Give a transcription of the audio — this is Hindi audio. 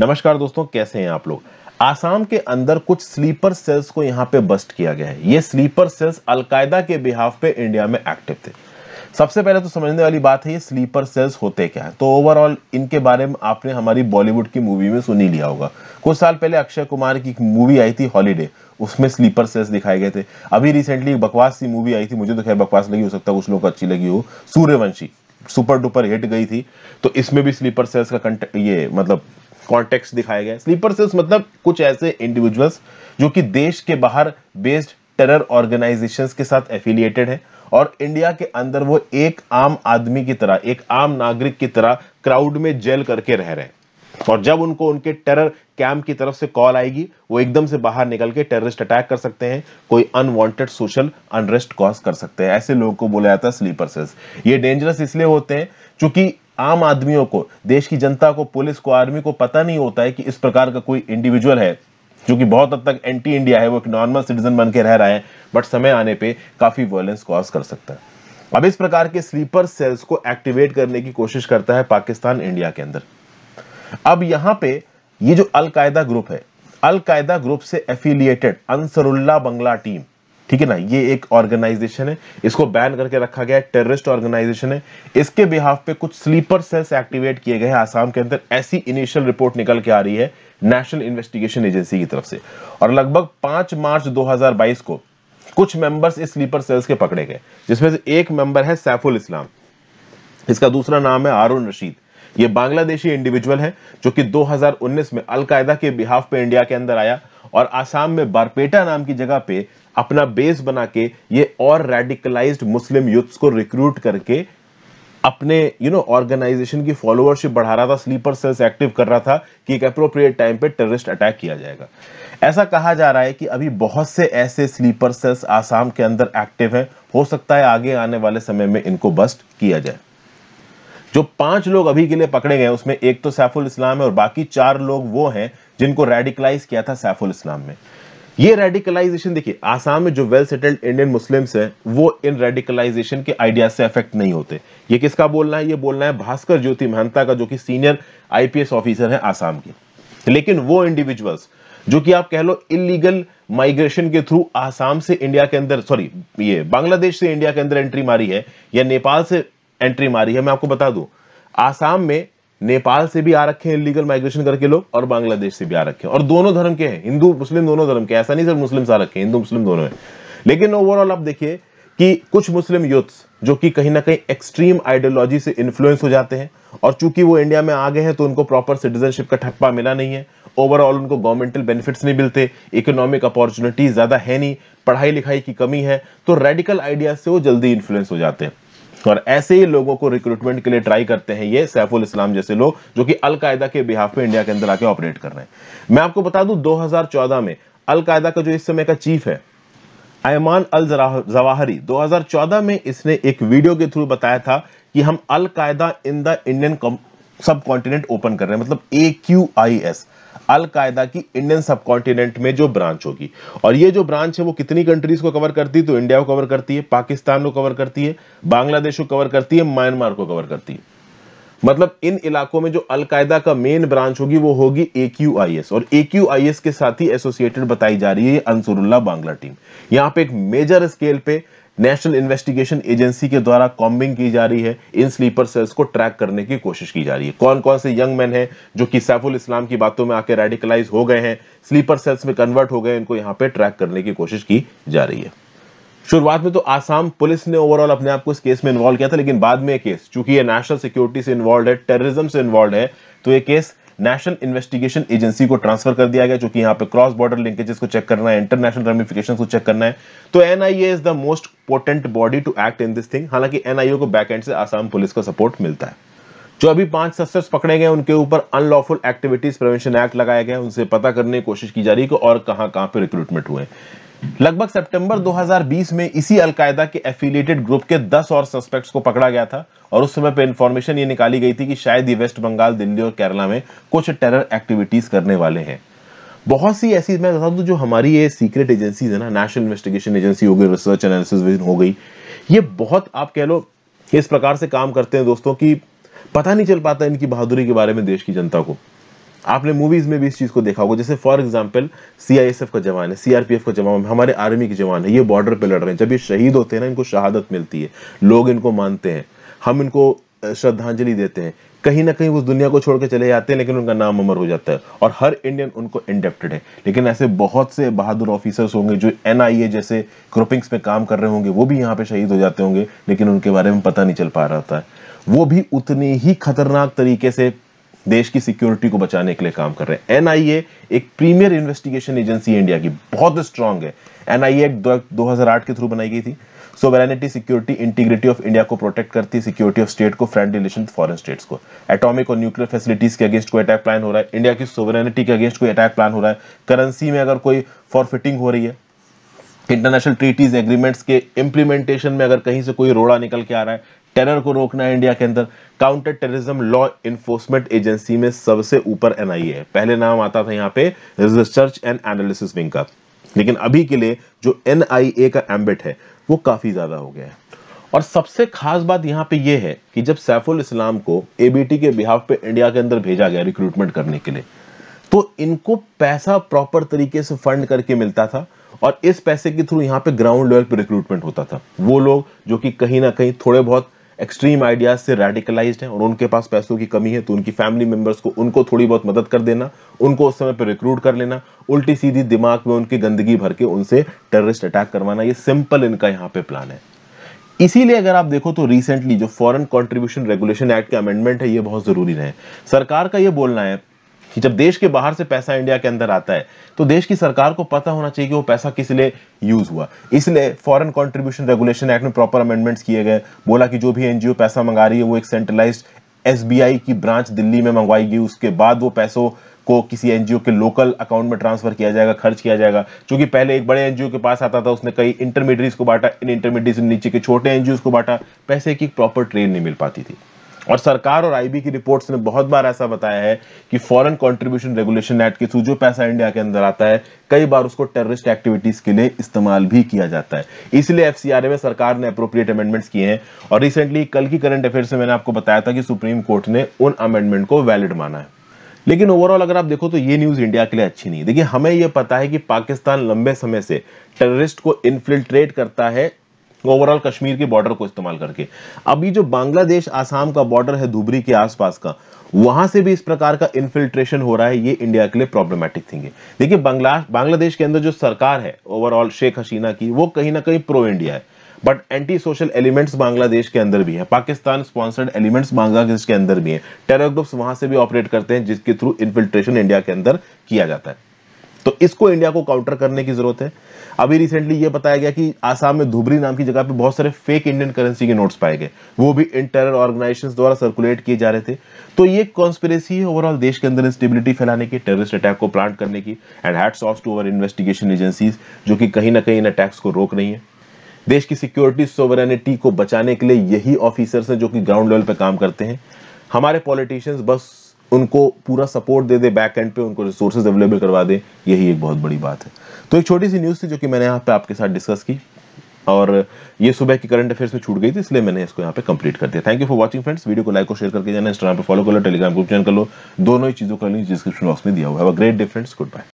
नमस्कार दोस्तों कैसे हैं आप लोग आसाम के अंदर कुछ स्लीपर सेल्स को यहां पे बस्ट किया गया है ये स्लीपर सेल्स अलकायदा के बिहाफ पे इंडिया में एक्टिव थे सबसे पहले तो समझने वाली बात है ये स्लीपर सेल्स होते क्या है तो ओवरऑल इनके बारे में आपने हमारी बॉलीवुड की मूवी में सुनी लिया होगा कुछ साल पहले अक्षय कुमार की मूवी आई थी हॉलीडे उसमें स्लीपर सेल्स दिखाए गए थे अभी रिसेंटली बकवास सी मूवी आई थी मुझे तो खैर बकवास लगी हो सकता है कुछ लोग को अच्छी लगी हो सूर्यवंशी सुपर डुपर हिट गई थी तो इसमें भी स्लीपर सेल्स का ये मतलब कॉन्टेक्स्ट दिखाया गया स्लीपर सेल्स मतलब कुछ ऐसे इंडिविजुअल्स जो कि देश के बाहर बेस्ड टेरर ऑर्गेनाइजेशंस के साथ एफिलिएटेड है और इंडिया के अंदर वो एक आम आदमी की तरह एक आम नागरिक की तरह क्राउड में जेल करके रह रहे हैं और जब उनको उनके टेरर कैंप की तरफ से कॉल आएगी वो एकदम से बाहर निकल के टेररिस्ट अटैक कर सकते हैं कोई अनवांटेड सोशल अनरेस्ट कॉज कर सकते हैं ऐसे लोगों को बोला जाता है स्लीपर सेल्स ये डेंजरस इसलिए होते हैं क्योंकि आम आदमियों को देश की जनता को पुलिस को आर्मी को पता नहीं होता है कि इस प्रकार का कोई इंडिविजुअल है जो कि बहुत हद तक एंटी इंडिया है वो एक नॉर्मल सिटीजन बन के रह रहा है बट समय आने पे काफी वायलेंस कॉज कर सकता है अब इस प्रकार के स्लीपर सेल्स को एक्टिवेट करने की कोशिश करता है पाकिस्तान इंडिया के अंदर अब यहां पे ये जो अलकायदा ग्रुप है अलकायदा ग्रुप से एफिलियेटेड अंसरुल्ला बंगला टीम ठीक है ना ये एक ऑर्गेनाइजेशन है इसको बैन करके रखा गया है टेररिस्ट ऑर्गेनाइजेशन है इसके बिहाफ पे कुछ स्लीपर सेल्स एक्टिवेट किए गए हैं आसाम के अंदर ऐसी इनिशियल रिपोर्ट निकल के आ रही है नेशनल इन्वेस्टिगेशन एजेंसी की तरफ से और लगभग पांच मार्च दो को कुछ मेंबर्स इस स्लीपर सेल्स के पकड़े गए जिसमें से एक मेंबर है सैफुल इस्लाम इसका दूसरा नाम है आरुण रशीद ये बांग्लादेशी इंडिविजुअल है जो कि 2019 में अलकायदा के बिहाफ पे इंडिया के अंदर आया और आसाम में बारपेटा नाम की जगह पे अपना बेस बना के ये और रेडिकलाइज्ड मुस्लिम यूथ्स को रिक्रूट करके अपने यू नो ऑर्गेनाइजेशन की फॉलोअरशिप बढ़ा रहा था स्लीपर सेल्स एक्टिव कर रहा था कि एक अप्रोप्रिएट टाइम पे टेररिस्ट अटैक किया जाएगा ऐसा कहा जा रहा है कि अभी बहुत से ऐसे स्लीपर सेल्स आसाम के अंदर एक्टिव हैं हो सकता है आगे आने वाले समय में इनको बस्ट किया जाए जो पांच लोग अभी के लिए पकड़े गए उसमें एक तो सैफुल इस्लाम है और बाकी चार लोग वो हैं जिनको रेडिकलाइज किया था सैफुल इस्लाम में ये रेडिकलाइजेशन देखिए आसाम में जो वेल सेटल्ड इंडियन मुस्लिम्स हैं वो इन रेडिकलाइजेशन के आइडिया से अफेक्ट नहीं होते ये किसका बोलना है ये बोलना है भास्कर ज्योति महंता का जो कि सीनियर आईपीएस ऑफिसर है आसाम के लेकिन वो इंडिविजुअल्स जो कि आप कह लो इलीगल माइग्रेशन के थ्रू आसाम से इंडिया के अंदर सॉरी ये बांग्लादेश से इंडिया के अंदर एंट्री मारी है या नेपाल से एंट्री मारी है मैं आपको बता दूं आसाम में नेपाल से भी आ रखे हैं इलीगल माइग्रेशन करके लोग और बांग्लादेश से भी आ रखे हैं और दोनों धर्म के हैं हिंदू मुस्लिम दोनों धर्म के ऐसा नहीं सिर्फ मुस्लिम आ रखे हिंदू मुस्लिम दोनों हैं लेकिन ओवरऑल आप देखिए कि कुछ मुस्लिम यूथ जो कि कहीं ना कहीं एक्सट्रीम आइडियोलॉजी से इन्फ्लुएंस हो जाते हैं और चूंकि वो इंडिया में आ गए हैं तो उनको प्रॉपर सिटीजनशिप का ठप्पा मिला नहीं है ओवरऑल उनको गवर्नमेंटल बेनिफिट्स नहीं मिलते इकोनॉमिक अपॉर्चुनिटीज ज़्यादा है नहीं पढ़ाई लिखाई की कमी है तो रेडिकल आइडिया से वो जल्दी इन्फ्लुएंस हो जाते हैं तो और ऐसे ही लोगों को रिक्रूटमेंट के लिए ट्राई करते हैं ये सैफुल इस्लाम जैसे लोग जो कि अलकायदा के बिहाफ पे इंडिया के अंदर आके ऑपरेट कर रहे हैं मैं आपको बता दूं 2014 में अलकायदा का जो इस समय का चीफ है अयमान अल जवाहरी 2014 में इसने एक वीडियो के थ्रू बताया था कि हम Al Qaeda in the Indian subcontinent open कर रहे हैं मतलब A Q I S Al Qaeda की इंडियन सब में जो ब्रांच होगी और ये जो ब्रांच है वो कितनी कंट्रीज को कवर करती है तो इंडिया को कवर करती है पाकिस्तान को कवर करती है बांग्लादेश को कवर करती है म्यांमार को कवर करती है मतलब इन इलाकों में जो अलकायदा का मेन ब्रांच होगी वो होगी ए और ए के साथ ही एसोसिएटेड बताई जा रही है अंसुरुल्ला बांग्ला टीम यहां पे एक मेजर स्केल पे नेशनल इन्वेस्टिगेशन एजेंसी के द्वारा कॉम्बिंग की जा रही है इन स्लीपर सेल्स को ट्रैक करने की कोशिश की जा रही है कौन कौन से यंग मैन हैं जो कि सैफुल इस्लाम की बातों में आके रेडिकलाइज हो गए हैं स्लीपर सेल्स में कन्वर्ट हो गए इनको यहाँ पे ट्रैक करने की कोशिश की जा रही है शुरुआत में तो आसाम पुलिस ने ओवरऑल अपने आप को इस केस में इन्वॉल्व किया था लेकिन बाद में ये केस चूंकि ये नेशनल सिक्योरिटी से इन्वॉल्व है टेररिज्म से इन्वॉल्व है तो ये केस नेशनल इन्वेस्टिगेशन एजेंसी को ट्रांसफर कर दिया गया कि यहाँ पे क्रॉस बॉर्डर लिंकेजेस को चेक करना है इंटरनेशनल रेमिफिकेशन को चेक करना है तो NIA is the most important body to act in this thing हालांकि एनआईए को बैक एंड से आसाम पुलिस का सपोर्ट मिलता है जो अभी पांच सस्पेक्ट पकड़े गए उनके ऊपर अनलॉफुल एक्टिविटीज प्रिवेंशन एक्ट लगाया गया उनसे पता करने की कोशिश की जा रही है और कहां कहां पे रिक्रूटमेंट हुए लगभग सितंबर 2020 में इसी अलकायदा के एफिलिएटेड ग्रुप के 10 और सस्पेक्ट्स को पकड़ा गया था और उस समय पे इंफॉर्मेशन ये निकाली गई थी कि शायद ये वेस्ट बंगाल दिल्ली और केरला में कुछ टेरर एक्टिविटीज करने वाले हैं बहुत सी ऐसी मैं बता दूं जो हमारी ये सीक्रेट एजेंसीज है ना नेशनल इन्वेस्टिगेशन एजेंसी हो गई रिसर्च एनालिसिस हो गई ये बहुत आप कह लो इस प्रकार से काम करते हैं दोस्तों की पता नहीं चल पाता इनकी बहादुरी के बारे में देश की जनता को आपने मूवीज में भी इस चीज को देखा होगा जैसे फॉर एग्जाम्पल सीआईएसएफ का जवान है सीआरपीएफ का जवान है हमारे आर्मी के जवान है ये बॉर्डर पे लड़ रहे हैं जब ये शहीद होते हैं ना इनको शहादत मिलती है लोग इनको मानते हैं हम इनको श्रद्धांजलि देते हैं कहीं ना कहीं उस दुनिया को छोड़ के चले जाते हैं लेकिन उनका नाम अमर हो जाता है और हर इंडियन उनको इंडेप्टेड है लेकिन ऐसे बहुत से बहादुर ऑफिसर्स होंगे जो एनआईए जैसे ग्रुपिंग्स में काम कर रहे होंगे वो भी यहाँ पे शहीद हो जाते होंगे लेकिन उनके बारे में पता नहीं चल पा रहा था वो भी उतने ही खतरनाक तरीके से देश की सिक्योरिटी को बचाने के लिए काम कर रहे हैं एनआईए एक प्रीमियर इन्वेस्टिगेशन एजेंसी इंडिया की बहुत स्ट्रांग है एनआईए दो हजार के थ्रू बनाई गई थी sovereignty security integrity of India को प्रोटेक्ट करती सिक्योरिटी ऑफ स्टेट को फ्रेंड रिलेशन फॉरन स्टेट्स को एटॉमिक और न्यूक्लियर फैसिलिटीज के अगेंस्ट कोई अटैक प्लान हो रहा है इंडिया की सोवेरेनिटी के अगेंस्ट कोई अटैक प्लान हो रहा है करेंसी में अगर कोई फॉरफिटिंग हो रही है इंटरनेशनल ट्रीटीज एग्रीमेंट्स के इंप्लीमेंटेशन में अगर कहीं से कोई रोड़ा निकल के आ रहा है टेरर को रोकना है इंडिया के अंदर counter terrorism law enforcement agency में सबसे ऊपर एनआईए है पहले नाम आता था यहाँ पे रिसर्च एंड एनालिसिस विंग का लेकिन अभी के लिए जो एनआईए का एम्बिट है वो काफी ज्यादा हो गया है और सबसे खास बात यहाँ पे ये है कि जब सैफुल इस्लाम को एबीटी के बिहाफ पे इंडिया के अंदर भेजा गया रिक्रूटमेंट करने के लिए तो इनको पैसा प्रॉपर तरीके से फंड करके मिलता था और इस पैसे के थ्रू यहाँ पे ग्राउंड लेवल पे रिक्रूटमेंट होता था वो लोग जो कि कहीं ना कहीं थोड़े बहुत एक्सट्रीम आइडियाज से रेडिकलाइज हैं और उनके पास पैसों की कमी है तो उनकी फैमिली मेंबर्स को उनको थोड़ी बहुत मदद कर देना उनको उस समय पर रिक्रूट कर लेना उल्टी सीधी दिमाग में उनकी गंदगी भर के उनसे टेररिस्ट अटैक करवाना ये सिंपल इनका यहाँ पे प्लान है इसीलिए अगर आप देखो तो रिसेंटली जो फॉरेन कंट्रीब्यूशन रेगुलेशन एक्ट के अमेंडमेंट है ये बहुत जरूरी रहे सरकार का ये बोलना है कि जब देश के बाहर से पैसा इंडिया के अंदर आता है तो देश की सरकार को पता होना चाहिए कि वो पैसा किस लिए यूज हुआ इसलिए फॉरेन कंट्रीब्यूशन रेगुलेशन एक्ट में प्रॉपर अमेंडमेंट्स किए गए बोला कि जो भी एनजीओ पैसा मंगा रही है वो एक सेंट्रलाइज एस की ब्रांच दिल्ली में मंगवाई गई उसके बाद वो पैसों को किसी एनजीओ के लोकल अकाउंट में ट्रांसफर किया जाएगा खर्च किया जाएगा क्योंकि पहले एक बड़े एनजीओ के पास आता था उसने कई इंटरमीडिएट्स को बांटा इन इंटरमीडिएट्स नीचे के छोटे एनजीओ को बांटा पैसे की प्रॉपर ट्रेन नहीं मिल पाती थी और सरकार और आईबी की रिपोर्ट्स ने बहुत बार ऐसा बताया है कि फॉरेन कंट्रीब्यूशन रेगुलेशन एक्ट के थ्रू जो पैसा इंडिया के अंदर आता है कई बार उसको टेररिस्ट एक्टिविटीज के लिए इस्तेमाल भी किया जाता है इसलिए एफसीआरए में सरकार ने अप्रोप्रिएट अमेंडमेंट्स किए हैं और रिसेंटली कल की करंट अफेयर्स में मैंने आपको बताया था कि सुप्रीम कोर्ट ने उन अमेंडमेंट को वैलिड माना है लेकिन ओवरऑल अगर आप देखो तो ये न्यूज़ इंडिया के लिए अच्छी नहीं है देखिए हमें यह पता है कि पाकिस्तान लंबे समय से टेररिस्ट को इन्फिल्ट्रेट करता है ओवरऑल कश्मीर के बॉर्डर को इस्तेमाल करके अभी जो बांग्लादेश आसाम का बॉर्डर है धुबरी के आसपास का वहां से भी इस प्रकार का इन्फिल्ट्रेशन हो रहा है ये इंडिया के लिए प्रॉब्लमेटिक थिंग है देखिए बांग्ला बांग्लादेश के अंदर जो सरकार है ओवरऑल शेख हसीना की वो कहीं ना कहीं प्रो इंडिया है but anti social elements Bangladesh के अंदर भी है पाकिस्तान स्पॉन्सर्ड एलिमेंट्स बांग्लादेश के अंदर भी है टेरर ग्रुप्स वहां से भी ऑपरेट करते हैं जिसके थ्रू इन्फिल्ट्रेशन इंडिया के अंदर किया जाता है तो इसको इंडिया को काउंटर करने की जरूरत है अभी रिसेंटली ये बताया गया कि आसाम में धुबरी नाम की जगह पे बहुत सारे फेक इंडियन करेंसी के नोट्स पाए गए वो भी इन टेरर ऑर्गेनाइजेशन द्वारा सर्कुलेट किए जा रहे थे तो ये कॉन्स्पिरेसी है ओवरऑल देश के अंदर इंस्टेबिलिटी फैलाने की टेररिस्ट अटैक को प्लांट करने की and hats off to our investigation agencies जो कि कहीं ना कहीं इन अटैक्स को रोक रही है देश की सिक्योरिटी सोवरेनिटी को बचाने के लिए यही ऑफिसर्स हैं जो कि ग्राउंड लेवल पर काम करते हैं हमारे पॉलिटिशियंस बस उनको पूरा सपोर्ट दे दे बैक एंड पे उनको रिसोर्सेज अवेलेबल करवा दे यही एक बहुत बड़ी बात है तो एक छोटी सी न्यूज़ थी जो कि मैंने यहाँ पे आपके साथ डिस्कस की और ये सुबह की करंट अफेयर्स में छूट गई थी इसलिए मैंने इसको यहाँ पे कंप्लीट कर दिया thank you for watching friends video को लाइक और शेयर करके जाना इंस्टाग्राम पर फॉलो कर लो टेलीग्राम ग्रुप ज्वाइन कर लो दोनों ही चीज़ों का लिंक डिस्क्रिप्शन बॉक्स में दिया हुआ है ग्रेट डिफरेंस गुड बाय